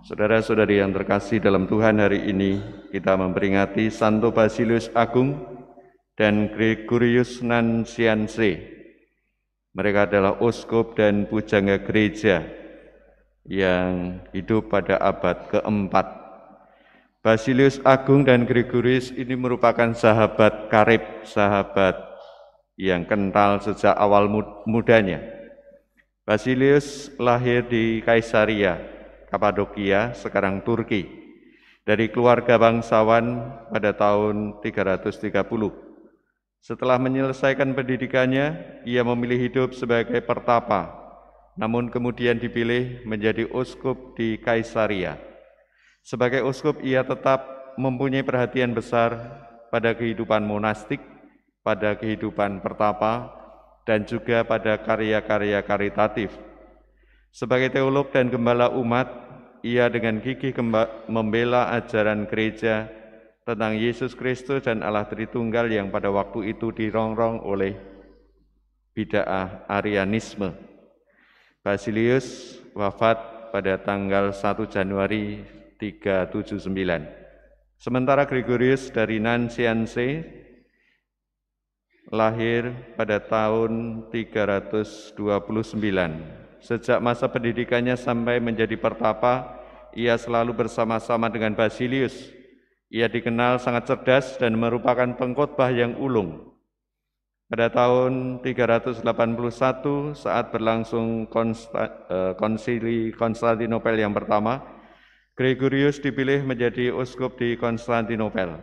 Saudara-saudari yang terkasih dalam Tuhan hari ini, kita memperingati Santo Basilius Agung dan Gregorius Nansianse. Mereka adalah uskup dan pujangga gereja yang hidup pada abad keempat. Basilius Agung dan Gregorius ini merupakan sahabat karib, sahabat yang kental sejak awal mudanya. Basilius lahir di Kaisaria, Kapadokia, sekarang Turki, dari keluarga bangsawan pada tahun 330. Setelah menyelesaikan pendidikannya, ia memilih hidup sebagai pertapa, namun kemudian dipilih menjadi uskup di Kaisaria. Sebagai uskup, ia tetap mempunyai perhatian besar pada kehidupan monastik, pada kehidupan pertapa, dan juga pada karya-karya karitatif sebagai teolog dan gembala umat, ia dengan gigih membela ajaran gereja tentang Yesus Kristus dan Allah Tritunggal yang pada waktu itu dirongrong oleh bid'ah Arianisme. Basilius wafat pada tanggal 1 Januari 379. Sementara Gregorius dari Nansianse lahir pada tahun 329 Sejak masa pendidikannya sampai menjadi pertapa, ia selalu bersama-sama dengan Basilius. Ia dikenal sangat cerdas dan merupakan pengkhotbah yang ulung. Pada tahun 381 saat berlangsung Konsta, eh, konsili Konstantinopel yang pertama, Gregorius dipilih menjadi uskup di Konstantinopel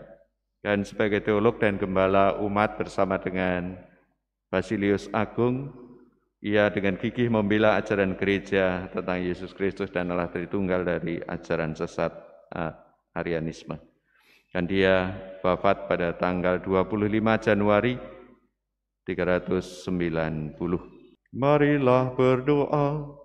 dan sebagai teolog dan gembala umat bersama dengan Basilius Agung ia dengan gigih membela ajaran gereja tentang Yesus Kristus dan Allah Tritunggal dari ajaran sesat uh, Arianisme. Dan dia wafat pada tanggal 25 Januari 390. Marilah berdoa.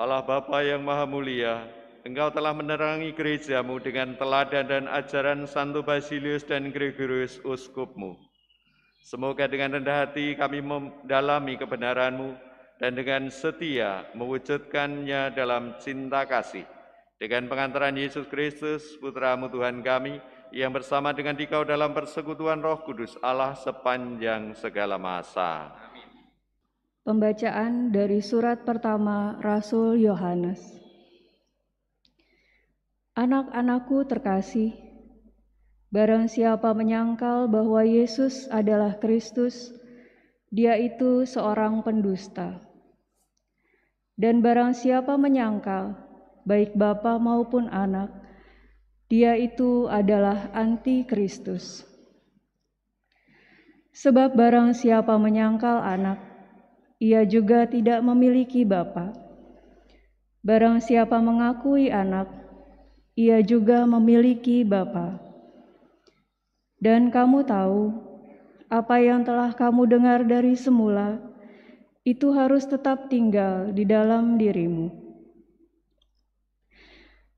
Allah Bapa yang Maha Mulia, Engkau telah menerangi gerejamu dengan teladan dan ajaran Santo Basilius dan Gregorius Uskupmu. Semoga dengan rendah hati kami mendalami kebenaranmu dan dengan setia mewujudkannya dalam cinta kasih. Dengan pengantaran Yesus Kristus, Putramu Tuhan kami, yang bersama dengan dikau dalam persekutuan roh kudus Allah sepanjang segala masa. Amin. Pembacaan dari surat pertama Rasul Yohanes. Anak-anakku terkasih, barang siapa menyangkal bahwa Yesus adalah Kristus, dia itu seorang pendusta. Dan barang siapa menyangkal, baik bapa maupun anak, dia itu adalah anti Kristus. Sebab barang siapa menyangkal anak, ia juga tidak memiliki bapa. Barang siapa mengakui anak, ia juga memiliki Bapa. Dan kamu tahu, apa yang telah kamu dengar dari semula, itu harus tetap tinggal di dalam dirimu.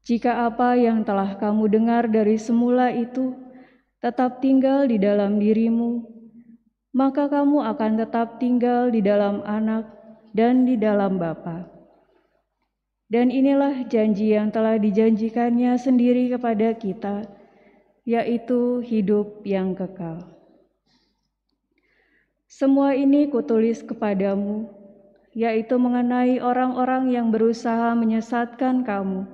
Jika apa yang telah kamu dengar dari semula itu tetap tinggal di dalam dirimu, maka kamu akan tetap tinggal di dalam anak dan di dalam Bapak. Dan inilah janji yang telah dijanjikannya sendiri kepada kita, yaitu hidup yang kekal. Semua ini kutulis kepadamu, yaitu mengenai orang-orang yang berusaha menyesatkan kamu,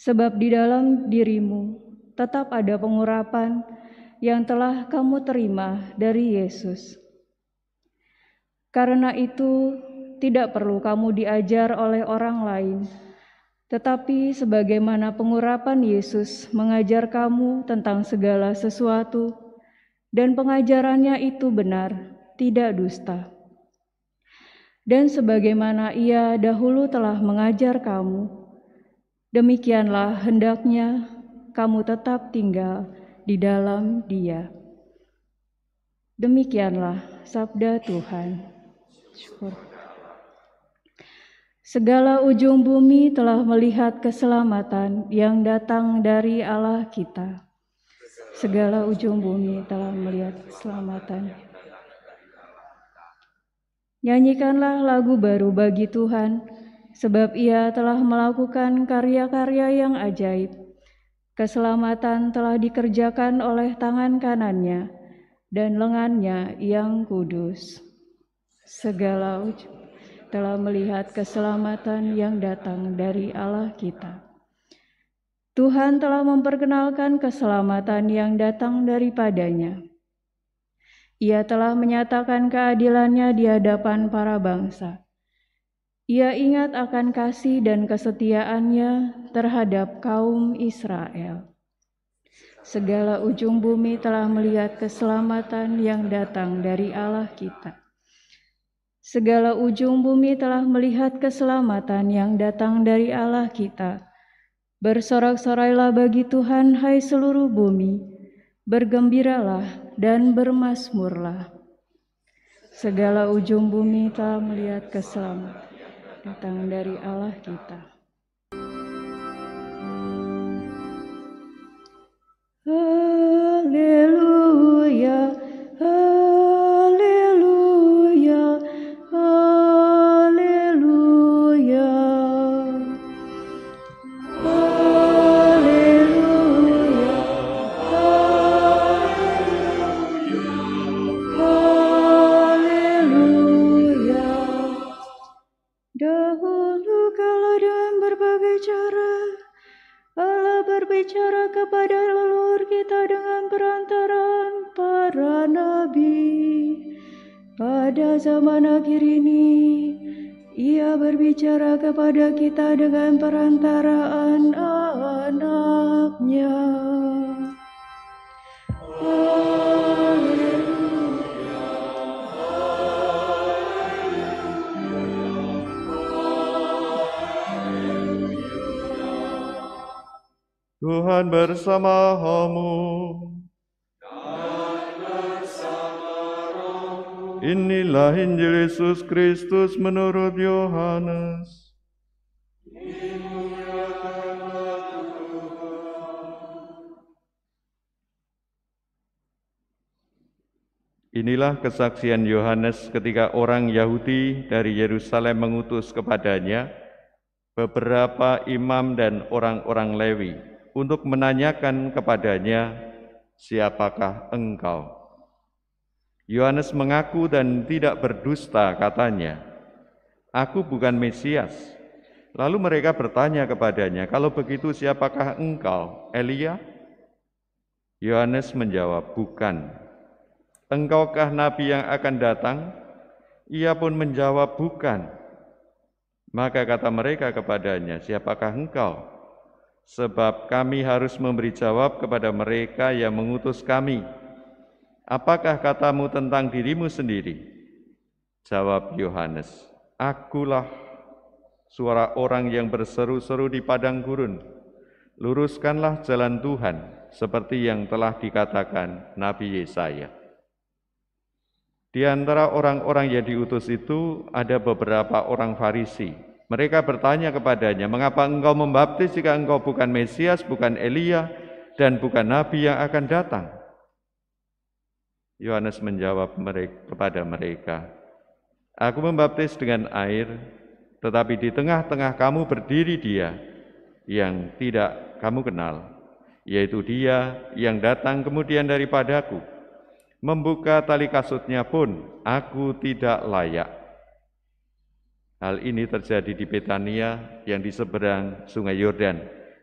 sebab di dalam dirimu tetap ada pengurapan yang telah kamu terima dari Yesus. Karena itu, tidak perlu kamu diajar oleh orang lain, tetapi sebagaimana pengurapan Yesus mengajar kamu tentang segala sesuatu, dan pengajarannya itu benar, tidak dusta. Dan sebagaimana Ia dahulu telah mengajar kamu, demikianlah hendaknya kamu tetap tinggal di dalam Dia. Demikianlah sabda Tuhan. Syukur. Segala ujung bumi telah melihat keselamatan yang datang dari Allah kita. Segala ujung bumi telah melihat keselamatan. Nyanyikanlah lagu baru bagi Tuhan, sebab Ia telah melakukan karya-karya yang ajaib. Keselamatan telah dikerjakan oleh tangan kanannya dan lengannya yang kudus. Segala ujung telah melihat keselamatan yang datang dari Allah kita. Tuhan telah memperkenalkan keselamatan yang datang daripadanya. Ia telah menyatakan keadilannya di hadapan para bangsa. Ia ingat akan kasih dan kesetiaannya terhadap kaum Israel. Segala ujung bumi telah melihat keselamatan yang datang dari Allah kita. Segala ujung bumi telah melihat keselamatan yang datang dari Allah kita. Bersorak-sorailah bagi Tuhan, hai seluruh bumi. Bergembiralah dan bermasmurlah. Segala ujung bumi telah melihat keselamatan datang dari Allah kita. Haleluya. kepada kita dengan perantaraan anaknya. Tuhan bersama kamu. Tuhan Inilah Injil Yesus Kristus menurut Yohanes. Inilah kesaksian Yohanes ketika orang Yahudi dari Yerusalem mengutus kepadanya beberapa imam dan orang-orang Lewi untuk menanyakan kepadanya, "Siapakah engkau?" Yohanes mengaku dan tidak berdusta, katanya, "Aku bukan Mesias." Lalu mereka bertanya kepadanya, "Kalau begitu, siapakah engkau, Elia?" Yohanes menjawab, "Bukan." Engkaukah Nabi yang akan datang? Ia pun menjawab, bukan. Maka kata mereka kepadanya, siapakah engkau? Sebab kami harus memberi jawab kepada mereka yang mengutus kami. Apakah katamu tentang dirimu sendiri? Jawab Yohanes, akulah suara orang yang berseru-seru di padang gurun. Luruskanlah jalan Tuhan seperti yang telah dikatakan Nabi Yesaya. Di antara orang-orang yang diutus itu ada beberapa orang Farisi. Mereka bertanya kepadanya, "Mengapa engkau membaptis jika engkau bukan Mesias, bukan Elia, dan bukan nabi yang akan datang?" Yohanes menjawab mereka, kepada mereka, "Aku membaptis dengan air, tetapi di tengah-tengah kamu berdiri Dia yang tidak kamu kenal, yaitu Dia yang datang kemudian daripadaku." Membuka tali kasutnya pun aku tidak layak. Hal ini terjadi di Betania yang di seberang sungai Yordan,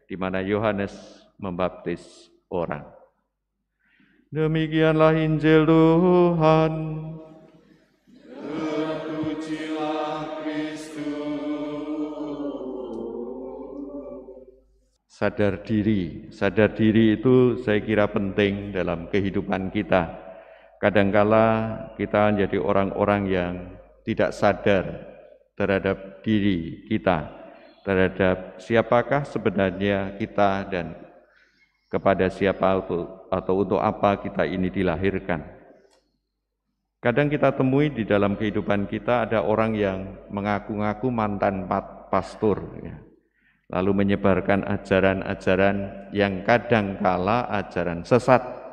di mana Yohanes membaptis orang. Demikianlah Injil Tuhan. sadar diri. Sadar diri itu saya kira penting dalam kehidupan kita. Kadangkala kita menjadi orang-orang yang tidak sadar terhadap diri kita, terhadap siapakah sebenarnya kita dan kepada siapa atau untuk apa kita ini dilahirkan. Kadang kita temui di dalam kehidupan kita ada orang yang mengaku-ngaku mantan pastor, ya. lalu menyebarkan ajaran-ajaran yang kadangkala ajaran sesat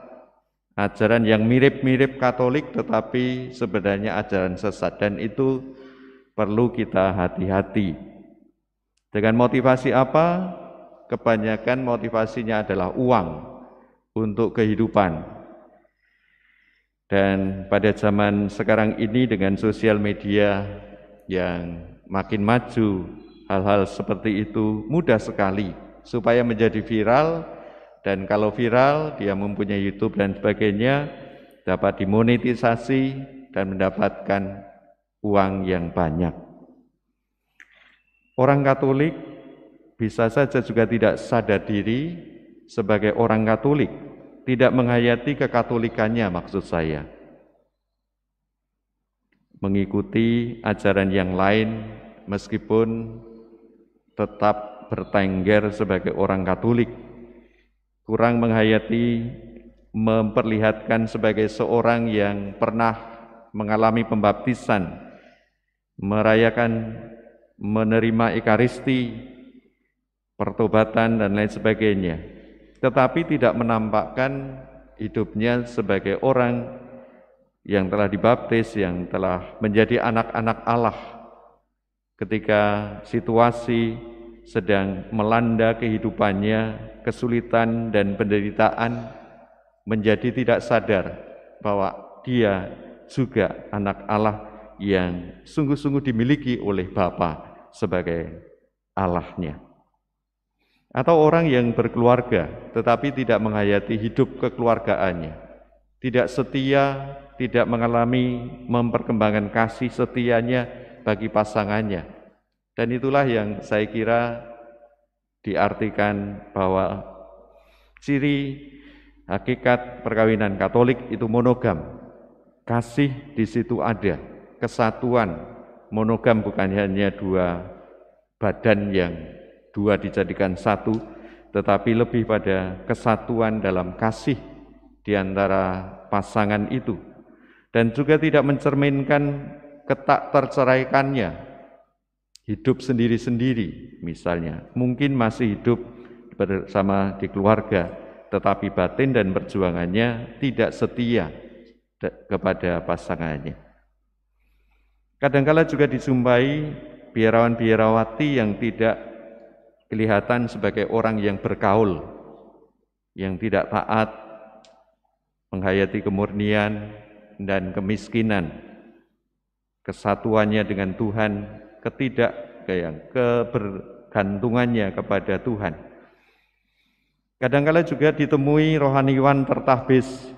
ajaran yang mirip-mirip Katolik tetapi sebenarnya ajaran sesat dan itu perlu kita hati-hati. Dengan motivasi apa? Kebanyakan motivasinya adalah uang untuk kehidupan. Dan pada zaman sekarang ini dengan sosial media yang makin maju, hal-hal seperti itu mudah sekali supaya menjadi viral dan kalau viral dia mempunyai YouTube dan sebagainya dapat dimonetisasi dan mendapatkan uang yang banyak. Orang Katolik bisa saja juga tidak sadar diri sebagai orang Katolik, tidak menghayati kekatolikannya maksud saya. Mengikuti ajaran yang lain meskipun tetap bertengger sebagai orang Katolik kurang menghayati memperlihatkan sebagai seorang yang pernah mengalami pembaptisan, merayakan menerima ekaristi, pertobatan dan lain sebagainya. Tetapi tidak menampakkan hidupnya sebagai orang yang telah dibaptis, yang telah menjadi anak-anak Allah ketika situasi sedang melanda kehidupannya, kesulitan dan penderitaan, menjadi tidak sadar bahwa dia juga anak Allah yang sungguh-sungguh dimiliki oleh Bapa sebagai Allahnya. Atau orang yang berkeluarga tetapi tidak menghayati hidup kekeluargaannya, tidak setia, tidak mengalami memperkembangkan kasih setianya bagi pasangannya, dan itulah yang saya kira diartikan bahwa ciri hakikat perkawinan Katolik itu monogam. Kasih di situ ada, kesatuan. Monogam bukan hanya dua badan yang dua dijadikan satu, tetapi lebih pada kesatuan dalam kasih di antara pasangan itu dan juga tidak mencerminkan ketak terceraikannya hidup sendiri-sendiri misalnya, mungkin masih hidup bersama di keluarga, tetapi batin dan perjuangannya tidak setia kepada pasangannya. Kadangkala juga disumpai biarawan-biarawati yang tidak kelihatan sebagai orang yang berkaul, yang tidak taat, menghayati kemurnian dan kemiskinan, kesatuannya dengan Tuhan ketidak kayak kebergantungannya kepada Tuhan. Kadangkala juga ditemui rohaniwan tertahbis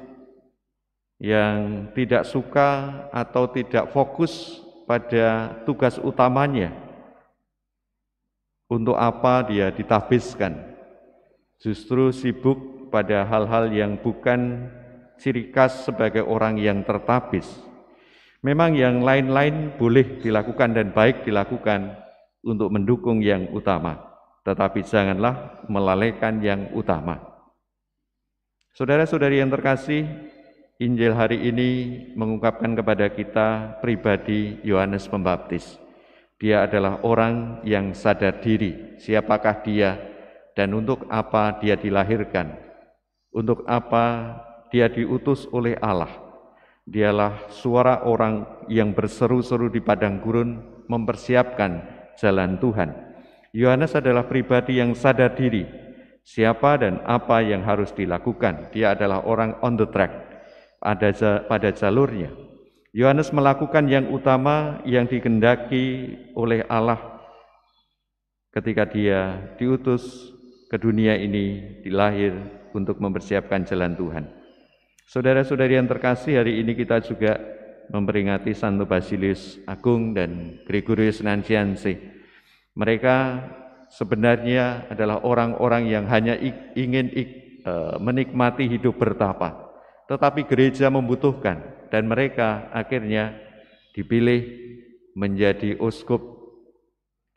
yang tidak suka atau tidak fokus pada tugas utamanya. Untuk apa dia ditahbiskan? Justru sibuk pada hal-hal yang bukan ciri khas sebagai orang yang tertabis. Memang yang lain-lain boleh dilakukan dan baik dilakukan untuk mendukung yang utama, tetapi janganlah melalaikan yang utama. Saudara-saudari yang terkasih, Injil hari ini mengungkapkan kepada kita pribadi Yohanes Pembaptis. Dia adalah orang yang sadar diri, siapakah dia dan untuk apa dia dilahirkan, untuk apa dia diutus oleh Allah Dialah suara orang yang berseru-seru di padang gurun mempersiapkan jalan Tuhan. Yohanes adalah pribadi yang sadar diri siapa dan apa yang harus dilakukan. Dia adalah orang on the track ada pada jalurnya. Yohanes melakukan yang utama yang digendaki oleh Allah ketika dia diutus ke dunia ini dilahir untuk mempersiapkan jalan Tuhan. Saudara-saudari yang terkasih, hari ini kita juga memperingati Santo Basilius Agung dan Gregorius Nancianse. Mereka sebenarnya adalah orang-orang yang hanya ingin e, menikmati hidup bertapa. Tetapi gereja membutuhkan dan mereka akhirnya dipilih menjadi uskup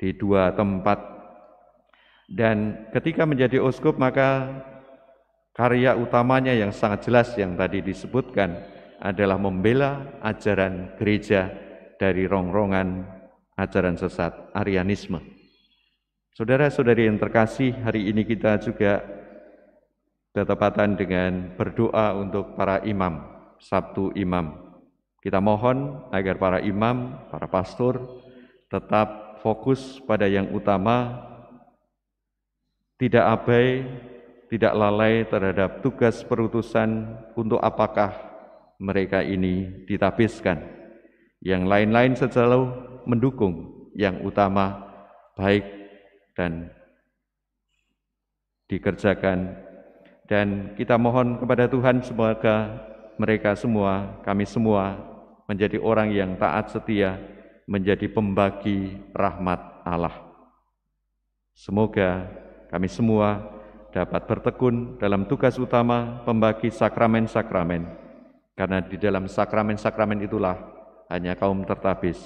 di dua tempat. Dan ketika menjadi uskup maka Karya utamanya yang sangat jelas yang tadi disebutkan adalah membela ajaran gereja dari rongrongan ajaran sesat Arianisme. Saudara-saudari yang terkasih, hari ini kita juga bertepatan dengan berdoa untuk para imam, Sabtu Imam. Kita mohon agar para imam, para pastor tetap fokus pada yang utama, tidak abai tidak lalai terhadap tugas perutusan untuk apakah mereka ini ditapiskan. Yang lain-lain sejauh mendukung yang utama baik dan dikerjakan. Dan kita mohon kepada Tuhan semoga mereka semua, kami semua menjadi orang yang taat setia, menjadi pembagi rahmat Allah. Semoga kami semua dapat bertekun dalam tugas utama pembagi sakramen-sakramen. Karena di dalam sakramen-sakramen itulah hanya kaum tertabis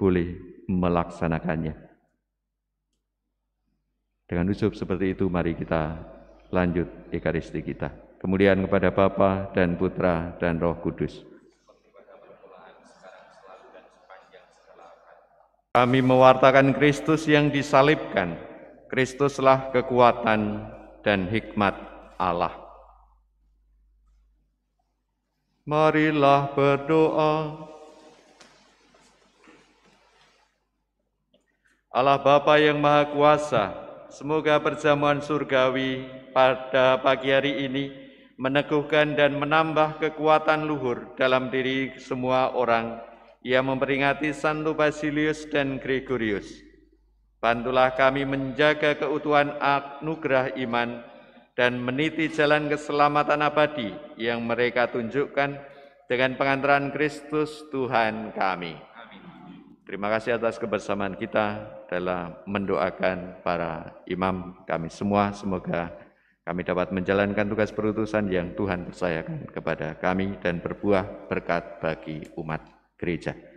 boleh melaksanakannya. Dengan usup seperti itu mari kita lanjut ekaristi kita. Kemudian kepada Bapa dan Putra dan Roh Kudus. Kami mewartakan Kristus yang disalibkan. Kristuslah kekuatan dan hikmat Allah. Marilah berdoa. Allah Bapa yang Maha Kuasa, semoga perjamuan surgawi pada pagi hari ini meneguhkan dan menambah kekuatan luhur dalam diri semua orang yang memperingati Santo Basilius dan Gregorius Bantulah kami menjaga keutuhan anugerah iman dan meniti jalan keselamatan abadi yang mereka tunjukkan dengan pengantaran Kristus Tuhan kami. Terima kasih atas kebersamaan kita dalam mendoakan para imam kami semua. Semoga kami dapat menjalankan tugas perutusan yang Tuhan percayakan kepada kami dan berbuah berkat bagi umat gereja.